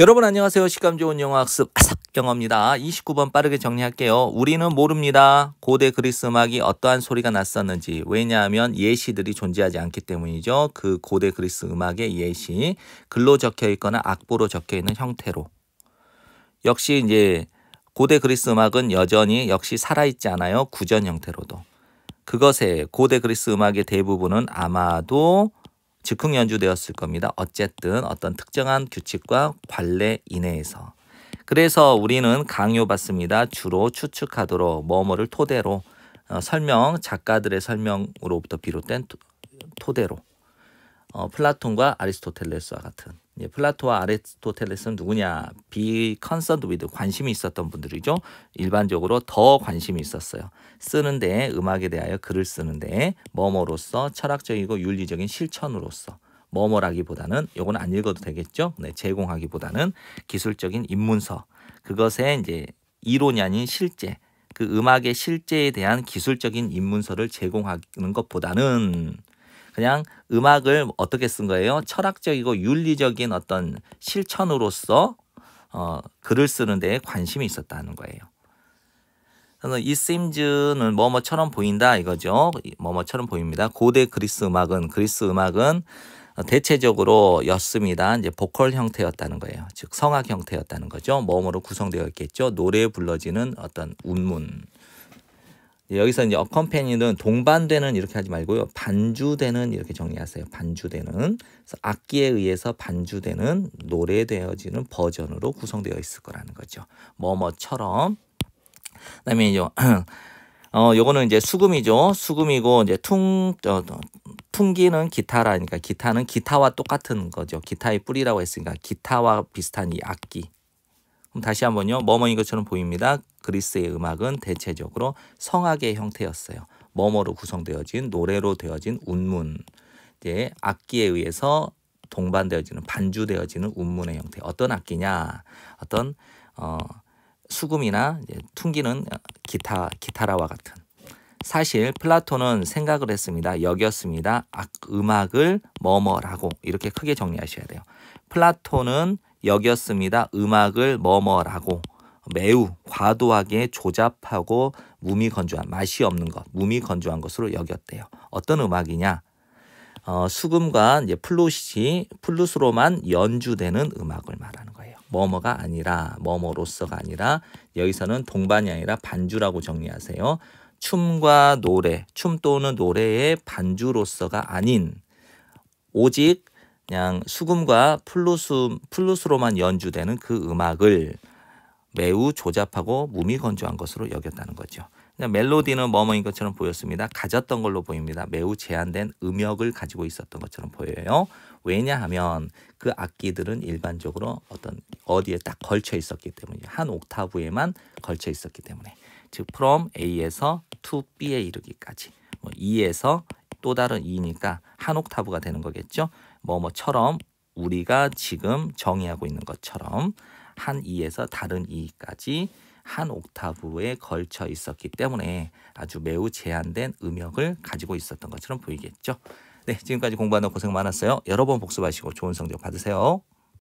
여러분 안녕하세요. 식감 좋은 영어 학습 아삭 경어입니다 29번 빠르게 정리할게요. 우리는 모릅니다. 고대 그리스 음악이 어떠한 소리가 났었는지. 왜냐하면 예시들이 존재하지 않기 때문이죠. 그 고대 그리스 음악의 예시. 글로 적혀 있거나 악보로 적혀 있는 형태로. 역시 이제 고대 그리스 음악은 여전히 역시 살아있지 않아요. 구전 형태로도. 그것에 고대 그리스 음악의 대부분은 아마도 즉흥 연주되었을 겁니다. 어쨌든 어떤 특정한 규칙과 관례 이내에서. 그래서 우리는 강요받습니다. 주로 추측하도록 뭐뭐를 토대로 어, 설명 작가들의 설명으로부터 비롯된 토, 토대로 어, 플라톤과 아리스토텔레스와 같은 예, 플라토와 아레스토텔레스는 누구냐? 비컨 c o n c 관심이 있었던 분들이죠. 일반적으로 더 관심이 있었어요. 쓰는데 음악에 대하여 글을 쓰는데 뭐뭐로서 철학적이고 윤리적인 실천으로서 뭐뭐라기보다는 요건 안 읽어도 되겠죠. 네, 제공하기보다는 기술적인 입문서 그것에 이제 이론이 아닌 실제 그 음악의 실제에 대한 기술적인 입문서를 제공하는 것보다는 그냥 음악을 어떻게 쓴 거예요? 철학적이고 윤리적인 어떤 실천으로서 어, 글을 쓰는데 관심이 있었다는 거예요. 그래서 이 심즈는 뭐뭐처럼 보인다 이거죠. 뭐뭐처럼 보입니다. 고대 그리스 음악은 그리스 음악은 대체적으로였습니다. 이제 보컬 형태였다는 거예요. 즉 성악 형태였다는 거죠. 뭐뭐로 구성되어 있겠죠. 노래 불러지는 어떤 운문. 여기서 이제 어컴패니는 동반되는 이렇게 하지 말고요. 반주되는 이렇게 정리하세요. 반주되는. 그래서 악기에 의해서 반주되는 노래되어지는 버전으로 구성되어 있을 거라는 거죠. 뭐뭐처럼. 그다음에 이제 어 요거는 이제 수금이죠. 수금이고 이제 퉁 어, 풍기는 기타라니까 기타는 기타와 똑같은 거죠. 기타의 뿌리라고 했으니까 기타와 비슷한 이 악기 그럼 다시 한번요. 머머인 것처럼 보입니다. 그리스의 음악은 대체적으로 성악의 형태였어요. 머머로 구성되어진 노래로 되어진 운문. 이제 악기에 의해서 동반되어지는 반주되어지는 운문의 형태. 어떤 악기냐? 어떤 어 수금이나 이제 퉁기는 어, 기타 기타라와 같은 사실 플라톤은 생각을 했습니다. 여겼습니다. 악, 음악을 뭐뭐라고 이렇게 크게 정리하셔야 돼요. 플라톤은 여겼습니다. 음악을 뭐뭐라고 매우 과도하게 조잡하고 무미건조한 맛이 없는 것, 무미건조한 것으로 여겼대요. 어떤 음악이냐? 어, 수금과 이제 플루시 플루스로만 연주되는 음악을 말하는 거예요. 뭐뭐가 아니라 뭐뭐로서가 아니라 여기서는 동반이 아니라 반주라고 정리하세요. 춤과 노래, 춤 또는 노래의 반주로서가 아닌 오직 그냥 수금과 플루스, 플루스로만 연주되는 그 음악을 매우 조잡하고 무미건조한 것으로 여겼다는 거죠. 멜로디는 머머인 것처럼 보였습니다. 가졌던 걸로 보입니다. 매우 제한된 음역을 가지고 있었던 것처럼 보여요. 왜냐하면 그 악기들은 일반적으로 어떤 어디에 딱 걸쳐 있었기 때문에 한 옥타브에만 걸쳐 있었기 때문에 즉 from A에서 to B에 이르기까지 뭐 E에서 또 다른 E니까 한 옥타브가 되는 거겠죠. 뭐뭐처럼 우리가 지금 정의하고 있는 것처럼 한 이에서 다른 이까지 한 옥타브에 걸쳐 있었기 때문에 아주 매우 제한된 음역을 가지고 있었던 것처럼 보이겠죠. 네, 지금까지 공부하는 고생 많았어요. 여러 번 복습하시고 좋은 성적 받으세요.